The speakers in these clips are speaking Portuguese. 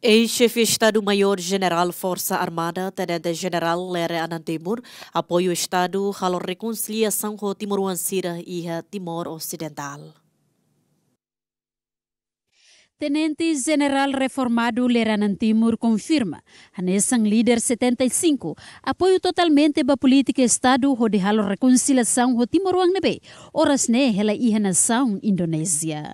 Ex-chefe Estado-Maior General Força Armada, Tenente-General Lere Anandimur, apoia o Estado a reconciliação com Timor Ansira e Timor Ocidental. Tenente-General reformado Leranan Timur confirma, Hanessan líder 75, apoio totalmente a política Estado ho de reconciliação com Timor Wangnebe, horas ne hela a nação Indonésia.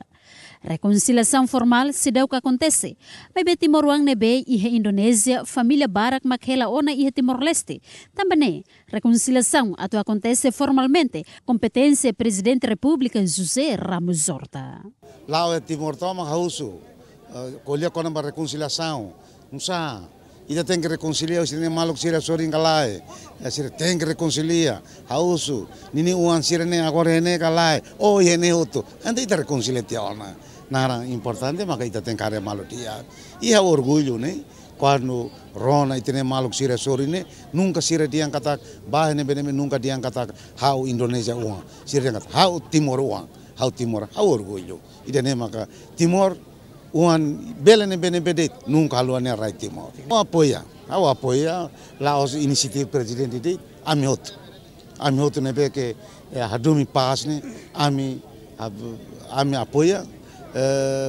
Reconciliação formal se deu o que acontece. Bebe Timor-Wang nebe e Indonésia, família Barak Makhela Ona e Timor-Leste. Também, é. reconciliação atua acontece formalmente. Competência Presidente da República José Ramos Horta. Lá o é Timor-Toma, Raúso, ah, colheu com a reconciliação. Não sabe. Ita tem que reconciliar, o sirene malo que sira soringa tem que reconciliar. Hausu, nini uan sirene agora rene galai. O rene outro. Anda ita reconcilia tiona. Nara importante, mas ita tem cara malo dia. E é orgulho, né? Quando Rona itene malo que sira né? nunca sira diang katak, bahene beneme nunca diang katak, hau Indonesia uan. Sira diang katak, hau Timor uan. Hau Timor, hau orgulho. Ita nem maka Timor, un belene bene bedet nunca luane right timor o apoia o apoia la os iniciativa presidente dit ami hot ami hot ne be ke hadumi pas ne ami ami apoia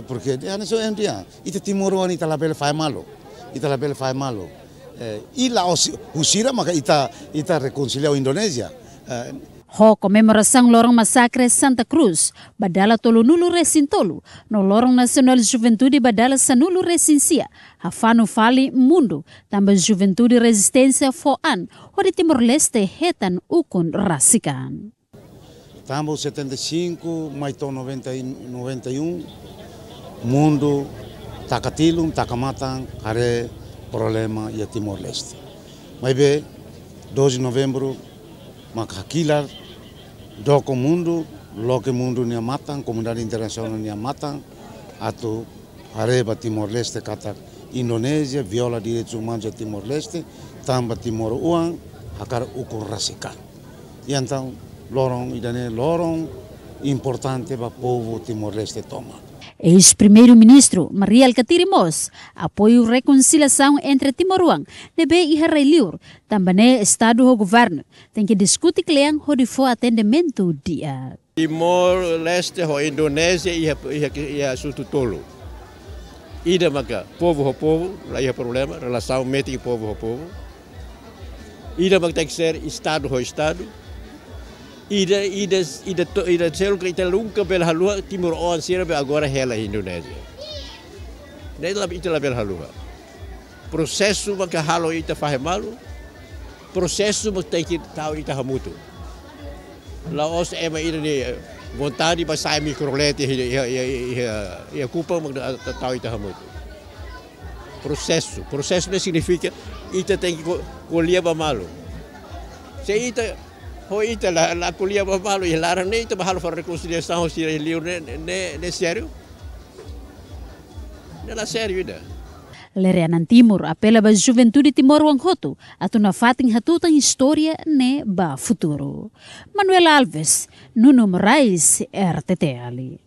porque é nisso é um dia ita timor o ita la bela faz malo ita la bela faz malo e lá o usira maka ita ita reconciliar Indonesia. Ho komemorasang lorong masakre Santa Cruz, badala tolu nulu resin tolu, no lorong nacional juventude badala sanulu resincia, hafano fali mundo, tamba juventude resistência foan, ho de Timor-Leste hetan ukun rasikan. Tambo 75, maito 91, mundo takatilum, takamatan, are problema ya Timor-Leste. Mas 12 de novembro, makakilar doko mundu, loke mundu nia matang, komunidade internasional nia matang, atu areba Timor-Leste kata Indonesia viola direitos humanos a Timor-Leste, tamba Timor uang, akar ukur rasika. E então, lorong idane lorong importante para o povo Timor-Leste tomar. Ex-Primeiro-Ministro Mariel Katirimos apoio reconciliação entre Timoruan, Nebe e Hareliur, também é Estado ou Governo, tem que discutir clean onde for atendimento dia. Timor-Leste, Indonésia e a Sututolo. Ida maka povo ou povo, lá é problema, relação meeting povo ou povo. Ida maka tem que ser Estado ou Estado, ida ida ida da i da to i da celo halua timur on sira agora hela Indonesia Nei la ita la pel halua. Prosesso ma ka halo ita fahe malu. Prosesso ma te ki tau ita hamutu. La os ema ira ni vontade pa sai microlete ia ia ia ia culpa ma tau ita hamutu. Processo, processo não significa ita tem que colher malu. Se ita Hoita la la kulia ba balu ya laran ne ito bahalo far reconciliação se liu ne ne ne sério. Ne la sério ida. Lereanan Timur apela ba juventude Timor wang hotu atu na fating hatutan historia ne ba futuro. Manuel Alves, Nuno Moraes, RTT Ali.